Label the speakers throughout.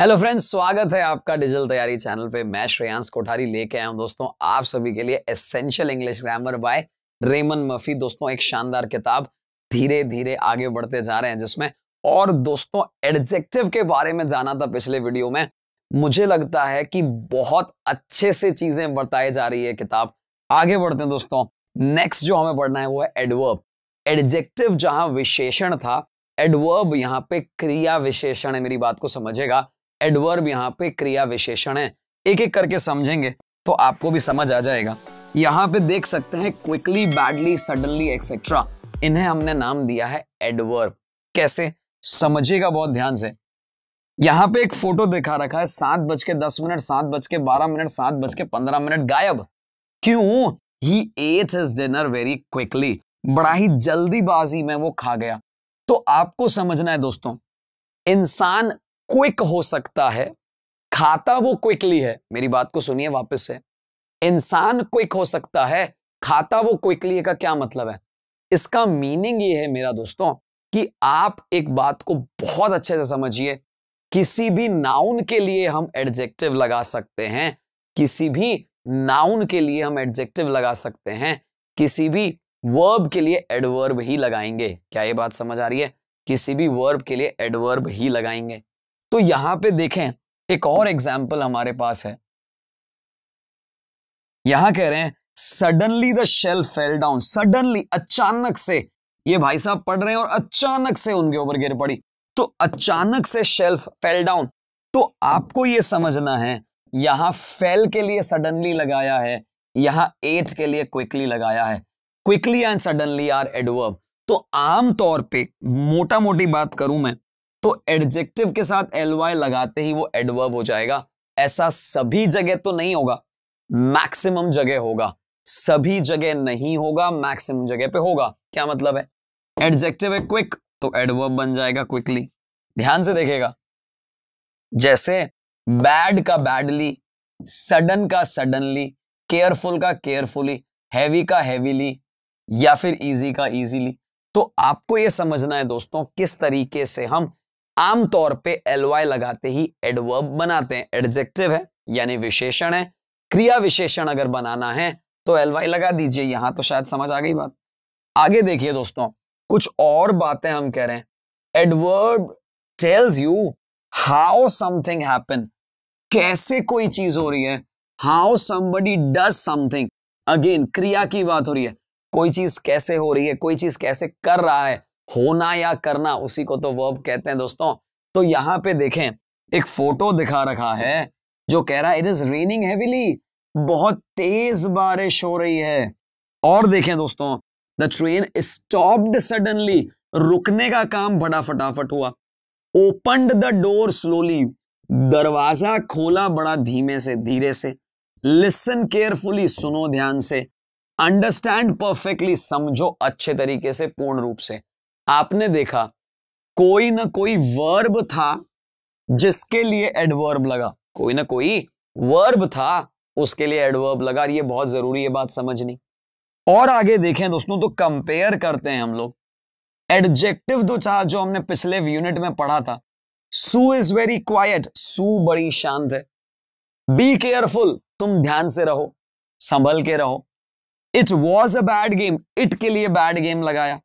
Speaker 1: Hello friends स्वागत है आपका डिजिटल तैयारी चैनल पे मैं श्रेयांश कोठारी लेके आया हूँ दोस्तों आप सभी के लिए essential English grammar by Raymond Murphy दोस्तों एक शानदार किताब धीरे धीरे आगे बढ़ते जा रहे हैं जिसमें और दोस्तों एडजेक्टिव के बारे में जाना था पिछले वीडियो में मुझे लगता है कि बहुत अच्छे से चीजें बताई जा रही है किताब आगे बढ़ते हैं दोस्तों नेक्स्ट जो हमें पढ़ना है वो है एडवर्ब एडजेक्टिव जहां विशेषण था एडवर्ब यहाँ पे क्रिया विशेषण है मेरी बात को समझेगा एडवर्ब यहाँ पे क्रिया विशेषण है एक एक करके समझेंगे तो आपको भी समझ आ जाएगा यहाँ पे देख सकते हैं क्विकली बैडली सडनली एक्सेट्रा इन्हें हमने नाम दिया है एडवर्ब कैसे समझिएगा बहुत ध्यान से यहाँ पे एक फोटो दिखा रखा है सात बज के दस मिनट सात बज के बारह मिनट सात बज के पंद्रह मिनट गायब क्यों he ate his dinner very quickly बड़ा ही जल्दीबाजी में वो खा गया तो आपको समझना है दोस्तों इंसान क्विक हो सकता है खाता वो क्विकली है मेरी बात को सुनिए वापस से इंसान क्विक हो सकता है खाता वो क्विकली का क्या मतलब है इसका मीनिंग ये है मेरा दोस्तों कि आप एक बात को बहुत अच्छे से समझिए किसी भी नाउन के लिए हम एडजेक्टिव लगा सकते हैं किसी भी नाउन के लिए हम एडजेक्टिव लगा सकते हैं किसी भी वर्ब के लिए एडवर्ब ही लगाएंगे क्या ये बात समझ आ रही है किसी भी वर्ब के लिए एडवर्ब ही लगाएंगे तो यहां पे देखें एक और एग्जाम्पल हमारे पास है यहां कह रहे हैं suddenly the shell fell down suddenly अचानक से ये भाई साहब पढ़ रहे हैं और अचानक से उनके ऊपर गिर पड़ी तो अचानक से शेल्फ फेल डाउन तो आपको ये समझना है यहां फेल के लिए सडनली लगाया है यहां एट के लिए क्विकली लगाया है quickly and suddenly are adverb तो आमतौर पे मोटा मोटी बात करूं मैं तो एडजेक्टिव के साथ एल वाई लगाते ही वो एडवर्ब हो जाएगा ऐसा सभी जगह तो नहीं होगा मैक्सिमम जगह होगा सभी जगह नहीं होगा मैक्सिमम जगह पे होगा क्या मतलब है एडजेक्टिव है क्विक तो एडवर्ब बन जाएगा क्विकली ध्यान से देखेगा जैसे बैड का बैडली सडन का सडनली केयरफुल का केयरफुली हैवी का हैवीली या फिर इजी का इजीली तो आपको यह समझना है दोस्तों किस तरीके से हम आमतौर पे एलवाई लगाते ही एडवर्ब बनाते हैं एडजेक्टिव है यानी विशेषण है क्रिया विशेषण अगर बनाना है तो एलवाई लगा दीजिए यहां तो शायद समझ आ गई बात आगे देखिए दोस्तों कुछ और बातें हम कह रहे हैं adverb tells you how something happen कैसे कोई चीज हो रही है how somebody does something again क्रिया की बात हो रही है कोई चीज कैसे हो रही है कोई चीज कैसे कर रहा है होना या करना उसी को तो वर्ब कहते हैं दोस्तों तो यहाँ पे देखें एक फोटो दिखा रखा है जो कह रहा है इट इज रेनिंग हैवीली बहुत तेज बारिश हो रही है और देखें दोस्तों द ट्रेन स्टॉप्ड सडनली रुकने का काम बड़ा फटाफट हुआ ओपनड द डोर स्लोली दरवाजा खोला बड़ा धीमे से धीरे से लिसन केयरफुली सुनो ध्यान से अंडरस्टैंड परफेक्टली समझो अच्छे तरीके से पूर्ण रूप से आपने देखा कोई ना कोई वर्ब था जिसके लिए एडवर्ब लगा कोई ना कोई वर्ब था उसके लिए एडवर्ब लगा ये बहुत जरूरी है बात समझनी और आगे देखें दोस्तों तो कंपेयर करते हैं हम लोग एडजेक्टिव तो चाह जो हमने पिछले यूनिट में पढ़ा था Sue is very quiet Sue बड़ी शांत है बी केयरफुल तुम ध्यान से रहो संभल के रहो it was a bad game it के लिए बैड गेम लगाया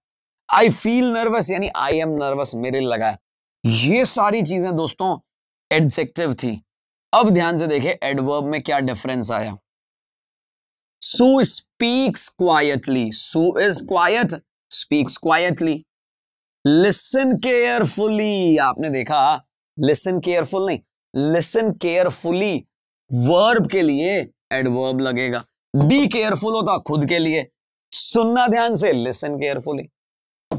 Speaker 1: आई फील नर्वस यानी आई एम नर्वस मेरे लगा ये सारी चीजें दोस्तों एडजेक्टिव थी अब ध्यान से देखें एडवर्ब में क्या डिफरेंस आया Sue speaks quietly Sue is quiet speaks quietly listen carefully आपने देखा लिसन केयरफुल नहीं लिसन केयरफुली वर्ब के लिए एडवर्ब लगेगा बी केयरफुल होता खुद के लिए सुनना ध्यान से listen carefully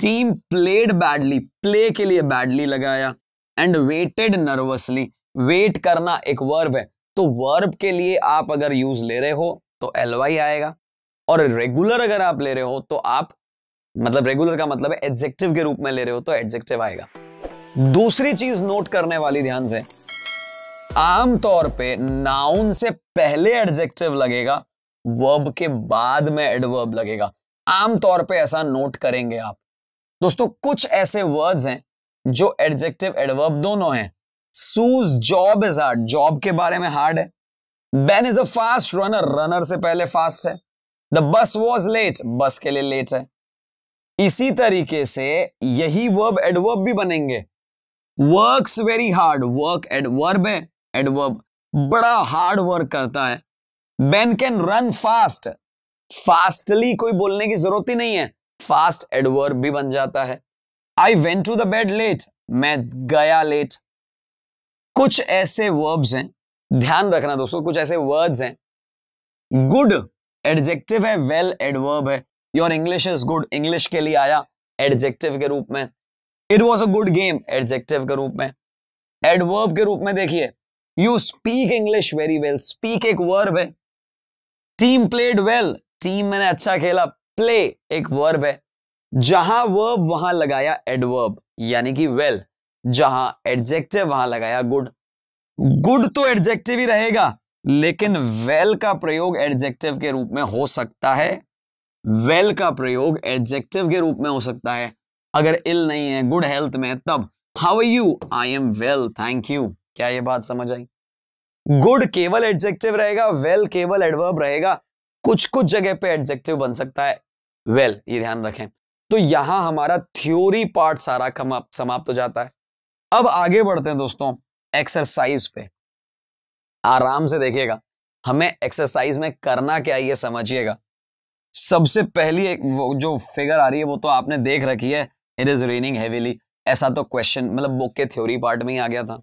Speaker 1: team played badly play के लिए बैडली लगाया एंड वेटेड नर्वसली वेट करना एक वर्ब है तो वर्ब के लिए आप अगर यूज ले रहे हो तो एल वाई आएगा और रेगुलर अगर आप ले रहे हो तो आप मतलब रेगुलर का मतलब है एडजेक्टिव के रूप में ले रहे हो तो एडजेक्टिव आएगा दूसरी चीज नोट करने वाली ध्यान से आमतौर पे नाउन से पहले एडजेक्टिव लगेगा वर्ब के बाद में एडवर्ब लगेगा आमतौर पे ऐसा नोट करेंगे आप दोस्तों कुछ ऐसे वर्ड्स हैं जो एडजेक्टिव एडवर्ब दोनों हैं Sue's job is hard job के बारे में हार्ड है Ben is a fast runner runner से पहले फास्ट है द बस वॉज लेट बस के लिए लेट है इसी तरीके से यही वर्ब एडवर्ब भी बनेंगे work very hard work adverb है एडवर्ब बड़ा हार्ड वर्क करता है Ben can run fast fastly कोई बोलने की जरूरत ही नहीं है फास्ट एडवर्ब भी बन जाता है I went to the bed late मैं गया लेट कुछ ऐसे वर्ब्स हैं ध्यान रखना दोस्तों कुछ ऐसे वर्ड्स हैं गुड एडजेक्टिव है वेल एडवर्ब है your English is good English के लिए आया एडजेक्टिव के रूप में it was a good game adjective के रूप में एडवर्ब के रूप में देखिए you speak English very well speak एक वर्ब है टीम प्लेड वेल टीम मैंने अच्छा खेला प्ले एक वर्ब है जहां वर्ब वहां लगाया एडवर्ब यानी कि वेल जहां एडजेक्टिव वहां लगाया गुड गुड तो एडजेक्टिव ही रहेगा लेकिन वेल well का प्रयोग एडजेक्टिव के रूप में हो सकता है वेल well का प्रयोग एडजेक्टिव के रूप में हो सकता है अगर इल नहीं है गुड हेल्थ में तब how you I am well thank you क्या ये बात समझ आई गुड केवल एडजेक्टिव रहेगा वेल well केवल एडवर्ब रहेगा कुछ कुछ जगह पे एडजेक्टिव बन सकता है वेल well, ये ध्यान रखें तो यहां हमारा थ्योरी पार्ट सारा समाप्त हो जाता है अब आगे बढ़ते हैं दोस्तों एक्सरसाइज पे आराम से देखिएगा हमें एक्सरसाइज में करना क्या ये समझिएगा सबसे पहली एक जो फिगर आ रही है वो तो आपने देख रखी है इट इज रेनिंग हेवीली ऐसा तो क्वेश्चन मतलब बुक के थ्योरी पार्ट में ही आ गया था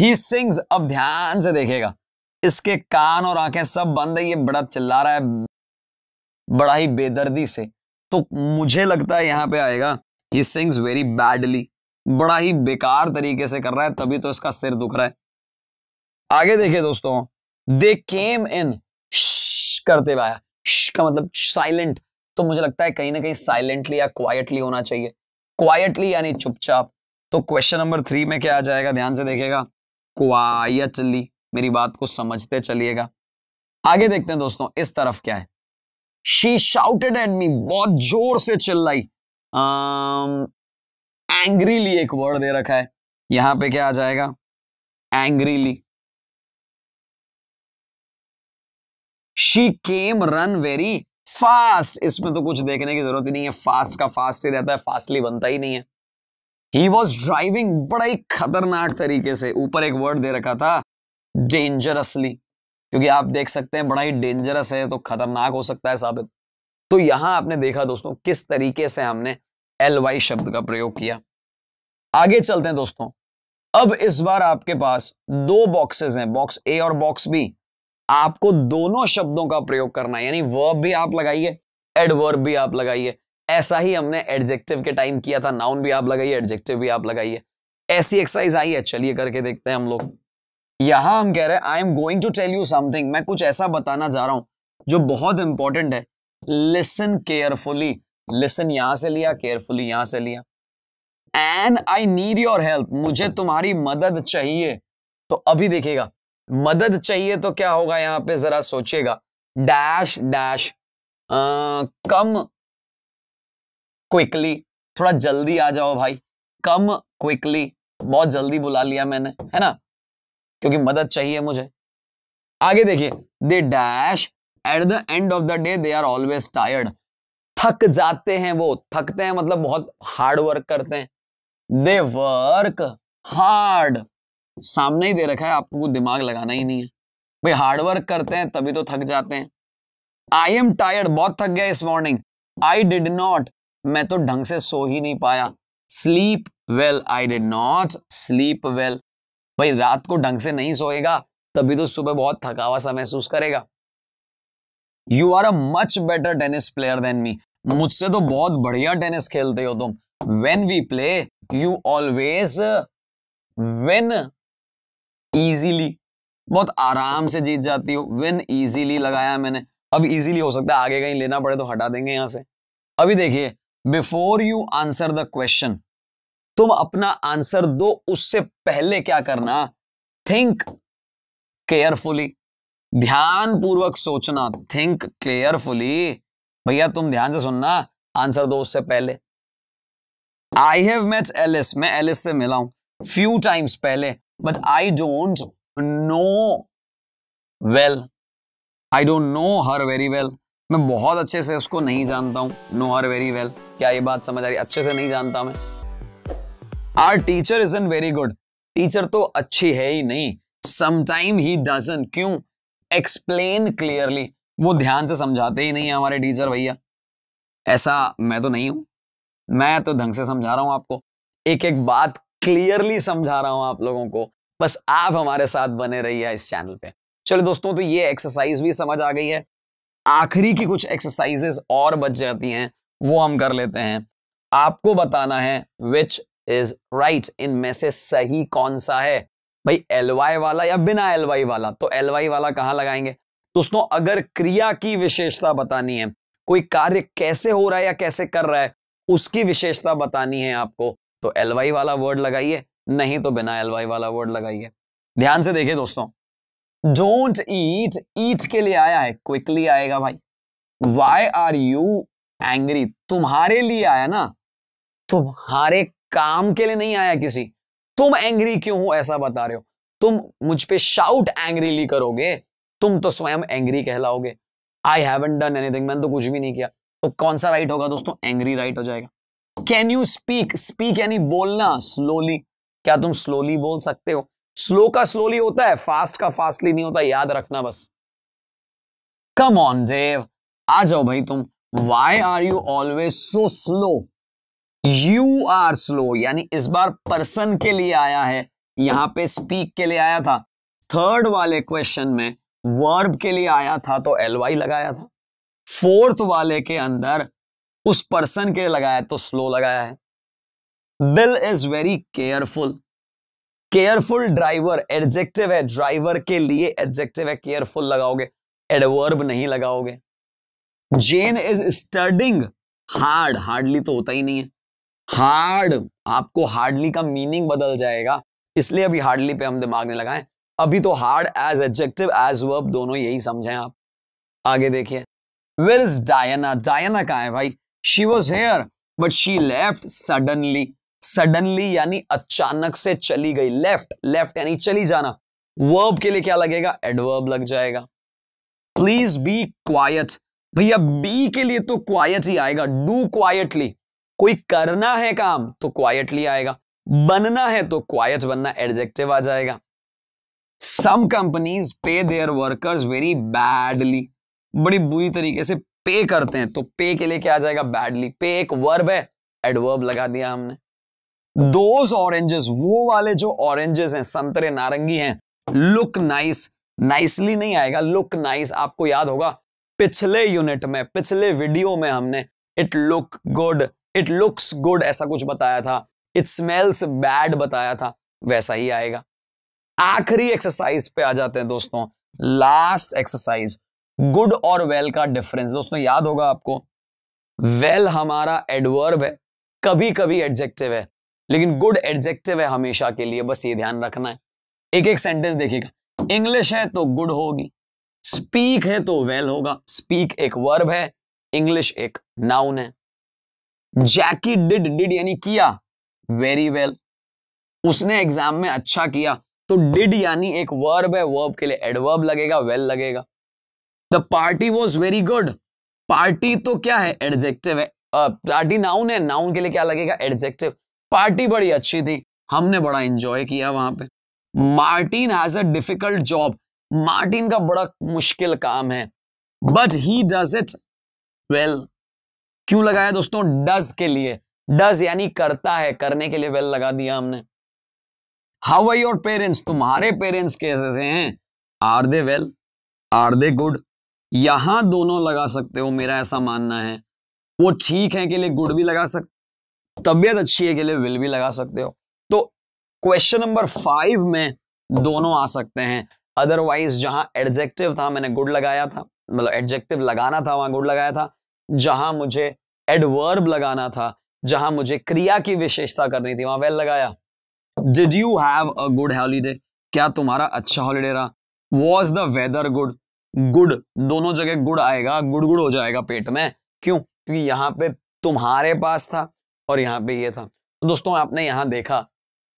Speaker 1: ही सिंग्स अब ध्यान से देखेगा इसके कान और आंखें सब बंद है ये बड़ा चिल्ला रहा है बड़ा ही बेदर्दी से तो मुझे लगता है यहाँ पे आएगा ही सिंग्स वेरी बैडली बड़ा ही बेकार तरीके से कर रहा है तभी तो इसका सिर दुख रहा है आगे देखिए दोस्तों दे केम इन करते हुए का मतलब साइलेंट तो मुझे लगता है कहीं ना कहीं साइलेंटली या क्वाइटली होना चाहिए क्वाइटली यानी चुपचाप तो क्वेश्चन नंबर थ्री में क्या आ जाएगा ध्यान से देखेगा क्वाइटली मेरी बात को समझते चलिएगा आगे देखते हैं दोस्तों इस तरफ क्या है शी शाउटेड एट मी बहुत जोर से चिल्लाई एंग्रीली um, एक वर्ड दे रखा है यहां पे क्या आ जाएगा angrily she came run very fast इसमें तो कुछ देखने की जरूरत ही नहीं है फास्ट का फास्ट ही रहता है फास्टली बनता ही नहीं है ही वॉज ड्राइविंग बड़ा ही खतरनाक तरीके से ऊपर एक वर्ड दे रखा था डेंजरसली क्योंकि आप देख सकते हैं बड़ा ही डेंजरस है तो खतरनाक हो सकता है साबित तो यहां आपने देखा दोस्तों किस तरीके से हमने एल वाई शब्द का प्रयोग किया आगे चलते हैं दोस्तों अब इस बार आपके पास दो बॉक्सेस हैं बॉक्स ए और बॉक्स बी आपको दोनों शब्दों का प्रयोग करना है यानी वर्ब भी आप लगाइए एडवर्ब भी आप लगाइए ऐसा ही हमने एडजेक्टिव के टाइम किया था नाउन भी आप लगाइए एडजेक्टिव भी आप लगाइए ऐसी एक्सरसाइज आई है चलिए करके देखते हैं हम लोग यहां हम कह रहे हैं I am going to tell you something मैं कुछ ऐसा बताना जा रहा हूं जो बहुत इंपॉर्टेंट है लिसन केयरफुली लिसन यहां से लिया केयरफुली यहां से लिया and I need your help मुझे तुम्हारी मदद चाहिए तो अभी देखिएगा मदद चाहिए तो क्या होगा यहां पे जरा सोचिएगा डैश डैश कम क्विकली थोड़ा जल्दी आ जाओ भाई कम क्विकली बहुत जल्दी बुला लिया मैंने है ना क्योंकि मदद चाहिए मुझे आगे देखिए they dash at the end of the day they are always tired थक जाते हैं वो थकते हैं मतलब बहुत हार्ड वर्क करते हैं दे वर्क हार्ड सामने ही दे रखा है आपको कुछ दिमाग लगाना ही नहीं है भाई हार्ड वर्क करते हैं तभी तो थक जाते हैं आई एम टायर्ड बहुत थक गया इस मॉर्निंग आई डिड नॉट मैं तो ढंग से सो ही नहीं पाया sleep well I did not sleep well भाई रात को ढंग से नहीं सोएगा तभी तो सुबह बहुत थकावा सा महसूस करेगा you are a much better tennis player than me मुझसे तो बहुत बढ़िया टेनिस खेलते हो तुम when we play you always win easily बहुत आराम से जीत जाती हो विन ईजीली लगाया मैंने अब ईजीली हो सकता है आगे कहीं लेना पड़े तो हटा देंगे यहां से अभी देखिए before you answer the question तुम अपना आंसर दो उससे पहले क्या करना थिंक केयरफुली ध्यान पूर्वक सोचना थिंक केयरफुली भैया तुम ध्यान से सुनना आंसर दो उससे पहले आई हैव मेट एलिस मैं एलिस से मिला हूं फ्यू टाइम्स पहले but I don't know well I don't know her very well मैं बहुत अच्छे से उसको नहीं जानता हूं नो हर वेरी वेल क्या ये बात समझ आ रही अच्छे से नहीं जानता मैं our teacher is in very good teacher तो अच्छी है ही नहीं समटाइम ही डजन क्यों एक्सप्लेन क्लियरली वो ध्यान से समझाते ही नहीं है हमारे टीचर भैया ऐसा मैं तो नहीं हूं मैं तो ढंग से समझा रहा हूं आपको एक एक बात क्लियरली समझा रहा हूं आप लोगों को बस आप हमारे साथ बने रहिए इस चैनल पे चलो दोस्तों तो ये एक्सरसाइज भी समझ आ गई है आखिरी की कुछ एक्सरसाइजेस और बच जाती हैं वो हम कर लेते हैं आपको बताना है विच इज राइट इनमें से सही कौन सा है भाई एलवाई वाला या बिना एलवाई वाला तो एलवाई वाला कहां लगाएंगे दोस्तों अगर क्रिया की विशेषता बतानी है कोई कार्य कैसे हो रहा है या कैसे कर रहा है उसकी विशेषता बतानी है आपको तो एलवाई वाला वर्ड लगाइए नहीं तो बिना एलवाई वाला वर्ड लगाइए ध्यान से देखिए दोस्तों डोंट ईट ईट के लिए आया है क्विकली आएगा भाई वाई आर यू एंग्री तुम्हारे लिए आया ना तुम्हारे काम के लिए नहीं आया किसी तुम एंग्री क्यों हो ऐसा बता रहे हो तुम मुझ पे शाउट एंग्रीली करोगे तुम तो स्वयं एंग्री कहलाओगे आई हैवन डन एनीथिंग मैंने तो कुछ भी नहीं किया तो कौन सा राइट होगा दोस्तों एंग्री राइट हो जाएगा कैन यू स्पीक स्पीक यानी बोलना स्लोली क्या तुम स्लोली बोल सकते हो स्लो का स्लोली होता है फास्ट का फास्टली नहीं होता याद रखना बस कम ऑन देव आ जाओ भाई तुम why are you always so slow you are slow यानी इस बार पर्सन के लिए आया है यहां पे स्पीक के लिए आया था थर्ड वाले क्वेश्चन में वर्ब के लिए आया था तो एल वाई लगाया था फोर्थ वाले के अंदर उस पर्सन के लगाया तो स्लो लगाया है Bill is very careful careful driver adjective है ड्राइवर के लिए एडजेक्टिव है केयरफुल लगाओगे एडवर्ब नहीं लगाओगे Jane is studying hard hardly तो होता ही नहीं है हार्ड आपको हार्डली का मीनिंग बदल जाएगा इसलिए अभी हार्डली पे हम दिमाग नहीं लगाए अभी तो hard as adjective as verb दोनों यही समझें आप आगे देखिए वेर इज डायना डायना कहा है भाई she was here but she left suddenly suddenly यानी अचानक से चली गई लेफ्ट लेफ्ट यानी चली जाना वर्ब के लिए क्या लगेगा एडवर्ब लग जाएगा प्लीज बी क्वाइट भैया बी के लिए तो क्वाइट ही आएगा डू क्वाइटली कोई करना है काम तो क्वाइटली आएगा बनना है तो क्वाइट बनना एडजेक्टिव आ जाएगा some companies pay their workers very badly बड़ी बुरी तरीके से पे करते हैं तो पे के लिए क्या आ जाएगा बैडली पे एक वर्ब है एडवर्ब लगा दिया हमने दोज ऑरेंजेस वो वाले जो ऑरेंजेस हैं संतरे नारंगी हैं लुक नाइस नाइसली नहीं आएगा लुक नाइस आपको याद होगा पिछले यूनिट में पिछले वीडियो में हमने it look good it looks good ऐसा कुछ बताया था इट स्मेल्स बैड बताया था वैसा ही आएगा आखिरी एक्सरसाइज पे आ जाते हैं दोस्तों लास्ट एक्सरसाइज गुड और वेल well का डिफरेंस दोस्तों याद होगा आपको वेल well हमारा एडवर्ब है कभी कभी एडजेक्टिव है लेकिन गुड एडजेक्टिव है हमेशा के लिए बस ये ध्यान रखना है एक एक सेंटेंस देखिएगा इंग्लिश है तो गुड होगी स्पीक है तो वेल well होगा स्पीक एक वर्ब है इंग्लिश एक नाउन है जैकी डिड डिड यानी किया वेरी वेल well. उसने एग्जाम में अच्छा किया तो डिड यानी एक वर्ब है वर्ब के लिए एडवर्ब लगेगा वेल well लगेगा the party was very good party तो क्या है एडजेक्टिव है पार्टी uh, नाउन है नाउन के लिए क्या लगेगा एडजेक्टिव पार्टी बड़ी अच्छी थी हमने बड़ा इंजॉय किया वहां पे Martin has a difficult job Martin का बड़ा मुश्किल काम है but he does it well क्यों लगाया दोस्तों डज के लिए डज यानी करता है करने के लिए वेल लगा दिया हमने हाउ आर योर पेरेंट्स तुम्हारे पेरेंट्स कैसे हैं are they well are they good यहां दोनों लगा सकते हो मेरा ऐसा मानना है वो ठीक है के लिए गुड भी लगा सकते तबियत अच्छी है के लिए विल भी लगा सकते हो तो क्वेश्चन नंबर फाइव में दोनों आ सकते हैं अदरवाइज जहां एडजेक्टिव था मैंने गुड लगाया था मतलब एडजेक्टिव लगाना था वहां गुड लगाया था जहां मुझे एडवर्ब लगाना था जहां मुझे क्रिया की विशेषता करनी थी वहां वेल लगाया did you have a good holiday क्या तुम्हारा अच्छा हॉलीडे रहा was the weather good good दोनों जगह गुड आएगा गुड़ गुड़ हो जाएगा पेट में क्यों क्योंकि यहाँ पे तुम्हारे पास था और यहाँ पे ये था तो दोस्तों आपने यहां देखा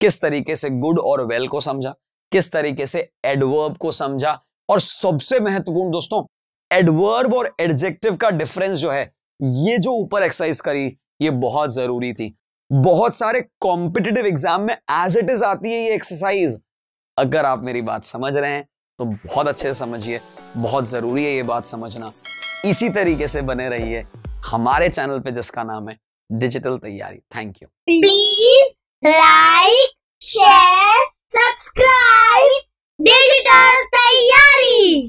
Speaker 1: किस तरीके से गुड और वेल well को समझा किस तरीके से एडवर्ब को समझा और सबसे महत्वपूर्ण दोस्तों एडवर्ब और एडजेक्टिव का डिफरेंस जो है ये जो ऊपर एक्सरसाइज करी ये बहुत जरूरी थी बहुत सारे कॉम्पिटेटिव एग्जाम में एज इट इज आती है ये एक्सरसाइज अगर आप मेरी बात समझ रहे हैं तो बहुत अच्छे से समझिए बहुत जरूरी है ये बात समझना इसी तरीके से बने रहिए हमारे चैनल पे जिसका नाम है डिजिटल तैयारी thank you please like share subscribe digital तैयारी